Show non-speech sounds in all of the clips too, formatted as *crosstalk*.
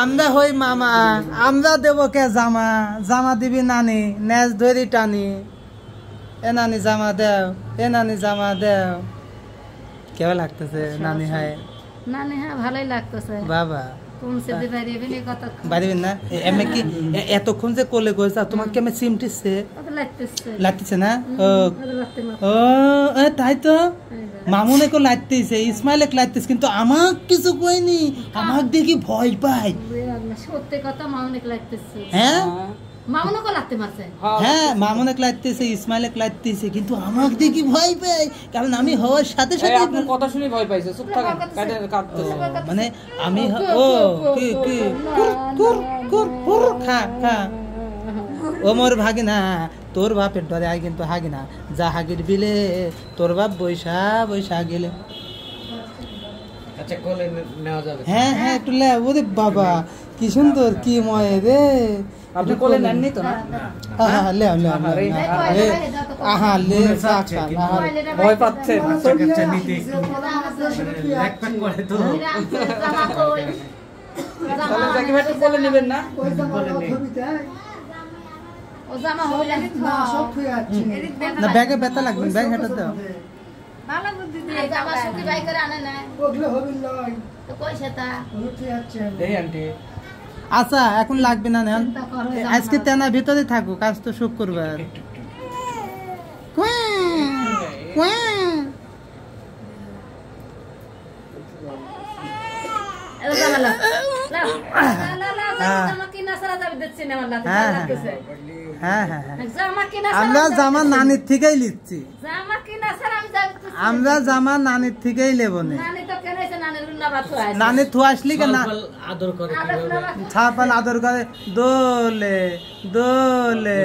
আমরা হই মামা আমরা দেব কে জামা জামা দিবি নানি ন্যাচ ধরি টানি এ নানি জামা দেও এ নানি জামা দেও কেউ লাগতেছে আচ্ছা, আচ্ছা। নানি হায় নানি হ্যাঁ ভালোই লাগতেছে বাবা না এমনি কি এতক্ষণ যে কোলে গেছে তোমার কেমন সিমটিছে লাগতেছে না ও তাই তো মামুনেকে লাগতেছে ইসমাইলকে লাগতেছে কিন্তু আমাক কিছু কইনি আমাক দেখি ভয় পায় সত্যি কথা মামুনেকে লাগতেছে হ্যাঁ মারছে হ্যাঁ, হ্যাঁ কিন্তু আমাক দেখি ভয় পায় কারণ আমি হওয়ার সাথে সাথে কথা শুনে ভয় পাইছে চুপ থাকেন মানে আমি ও কি কি কুর কুর কুর কুর খা খা ওমর ভাগিনা তোর বাপের ডরে আয় কিন্তু হাগি না যা হাগির বিলে তোর বাপ বৈশা বৈশা গেলে আচ্ছা, হ্যাঁ হ্যাঁ একটু ওরে বাবা কি সুন্দর কি ময় রে না লে লে ও জামা হইলে না সব হয়ে না ব্যাগে ব্যথা লাগবে ব্যাগ হেটা দাও ভালো বুদ্ধি দিয়ে জামা সুতি বাই করে আনে না ওগুলো হবে লয় তো কই সেটা ঠিক আছে এই আন্টি আচ্ছা এখন লাগবে না নেন আজকে তেনা ভিতরে থাকো কাজ তো সব করবে আর জামা হ্যাঁ, হ্যাঁ, হ্যাঁ, আমরা জামা নানির থেকেই লিখছি আমরা জামা নানির থেকেই নেব নানি থু আসলি ছাপাল আদর করে দোলে দোলে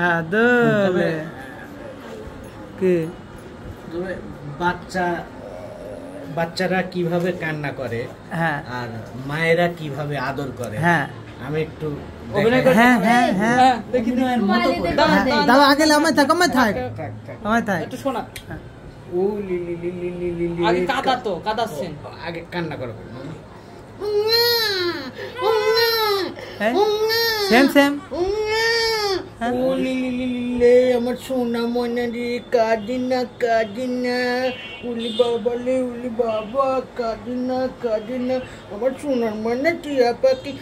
হ্যাঁ দোলে কি বাচ্চা বাচ্চারা কিভাবে কান্না করে হ্যাঁ আর মায়েরা কিভাবে আদর করে হ্যাঁ আমি একটু হ্যাঁ হ্যাঁ হ্যাঁ, হ্যাঁ, হ্যাঁ দাও আগে ও আগে কান্না সেম সেম হ্যাঁ? ও লিলি লিলি আমার সোনা ময়না রে কাঁদি না কাঁদি না উলি বাবা লে উলি বাবা কাঁদি না কাঁদি না আমার সোনার ময়না টিয়া হ্যাঁ, হ্যাঁ, পাখি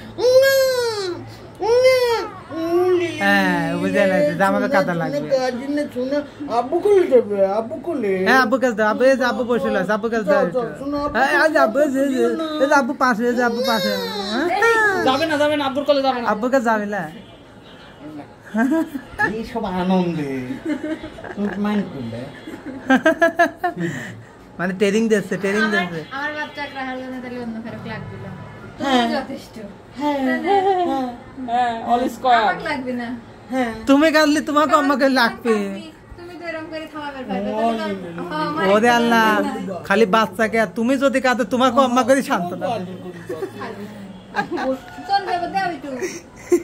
আব্বু পাশে আব্বু পাশে যাবে না যাবে না আব্বুর কলে যাবে না আব্বুর যাবে না *laughs* *laughs* মানে ট্রেনিং দিচ্ছে ট্রেনিং দিচ্ছে আমার বাচ্চা তাহলে অন্য হ্যাঁ। হ্যাঁ, হ্যাঁ, লাগবে না তুমি কাঁদলে তোমাকে আমাকে লাগবে ওরে আল্লাহ খালি বাচ্চাকে আর তুমি যদি কাঁদো তোমাকে আম্মা করে শান্ত *laughs*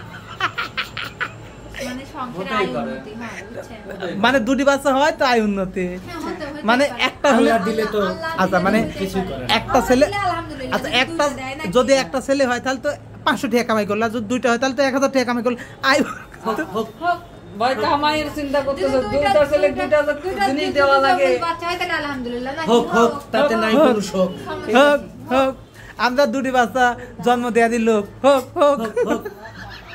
মানে দুটি বাচ্চা হয় তাই আয় উন্নতি হ্যাঁ, মানে একটা হলে দিলে তো আচ্ছা মানে একটা ছেলে আচ্ছা একটা যদি একটা ছেলে হয় তাহলে তো পাঁচশো টাকা কামাই করলো যদি দুইটা হয় তাহলে তো এক হাজার টাকা কামাই করলো আই হোক হোক তাতে নাই আমরা দুটি বাচ্চা জন্ম দেয়া দিল হোক হোক হোক